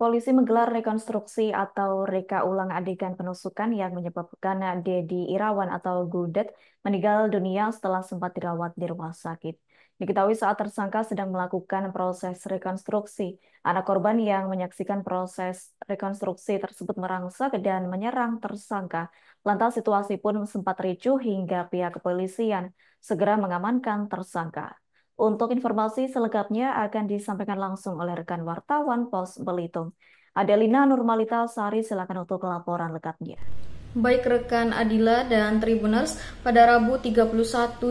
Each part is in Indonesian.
Polisi menggelar rekonstruksi atau reka ulang adegan penusukan yang menyebabkan Dedi Irawan atau Gudet meninggal dunia setelah sempat dirawat di rumah sakit. Diketahui saat tersangka sedang melakukan proses rekonstruksi. Anak korban yang menyaksikan proses rekonstruksi tersebut merangsak dan menyerang tersangka. Lantas situasi pun sempat ricuh hingga pihak kepolisian segera mengamankan tersangka. Untuk informasi selengkapnya akan disampaikan langsung oleh rekan wartawan Pos Belitung. Adelina Normalita Sari silakan untuk laporan lengkapnya. Baik rekan Adila dan Tribuners, pada Rabu 31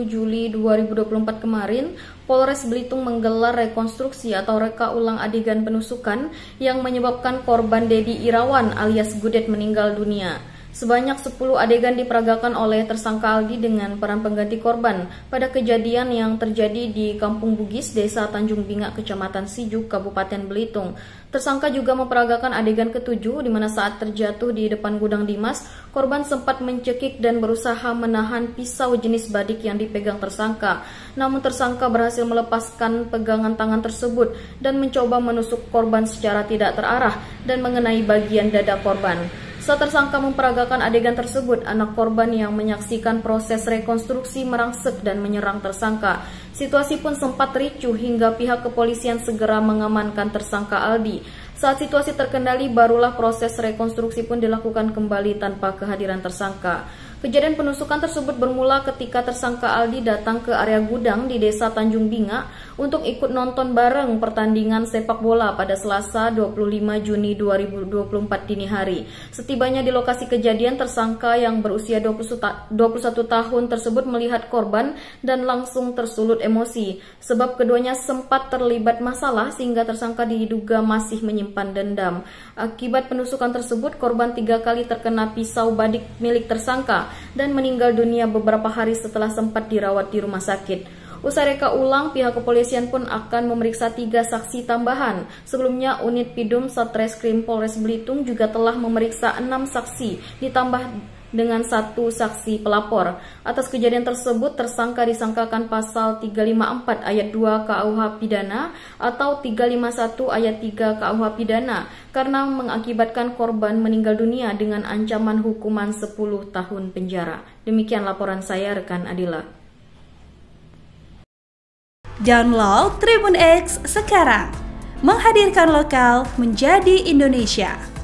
Juli 2024 kemarin, Polres Belitung menggelar rekonstruksi atau reka ulang adegan penusukan yang menyebabkan korban Dedi Irawan alias Gudet meninggal dunia. Sebanyak 10 adegan diperagakan oleh tersangka Aldi dengan peran pengganti korban pada kejadian yang terjadi di Kampung Bugis, Desa Tanjung Bingak, Kecamatan Sijuk, Kabupaten Belitung. Tersangka juga memperagakan adegan ketujuh di mana saat terjatuh di depan gudang Dimas, korban sempat mencekik dan berusaha menahan pisau jenis badik yang dipegang tersangka. Namun tersangka berhasil melepaskan pegangan tangan tersebut dan mencoba menusuk korban secara tidak terarah dan mengenai bagian dada korban. Saat tersangka memperagakan adegan tersebut, anak korban yang menyaksikan proses rekonstruksi merangsek dan menyerang tersangka. Situasi pun sempat ricuh hingga pihak kepolisian segera mengamankan tersangka Aldi. Saat situasi terkendali, barulah proses rekonstruksi pun dilakukan kembali tanpa kehadiran tersangka. Kejadian penusukan tersebut bermula ketika tersangka Aldi datang ke area gudang di desa Tanjung Binga untuk ikut nonton bareng pertandingan sepak bola pada Selasa 25 Juni 2024 dini hari. Setibanya di lokasi kejadian, tersangka yang berusia 21 tahun tersebut melihat korban dan langsung tersulut emosi. Sebab keduanya sempat terlibat masalah sehingga tersangka diduga masih menyimpan dendam. Akibat penusukan tersebut, korban tiga kali terkena pisau badik milik tersangka dan meninggal dunia beberapa hari setelah sempat dirawat di rumah sakit. Usai reka ulang, pihak kepolisian pun akan memeriksa tiga saksi tambahan. Sebelumnya, unit Pidum Satreskrim Polres Belitung juga telah memeriksa enam saksi, ditambah dengan satu saksi pelapor. Atas kejadian tersebut, tersangka disangkakan pasal 354 ayat 2 KUH pidana atau 351 ayat 3 KUH pidana karena mengakibatkan korban meninggal dunia dengan ancaman hukuman 10 tahun penjara. Demikian laporan saya rekan Adila. Download Tribun X sekarang. Menghadirkan lokal menjadi Indonesia.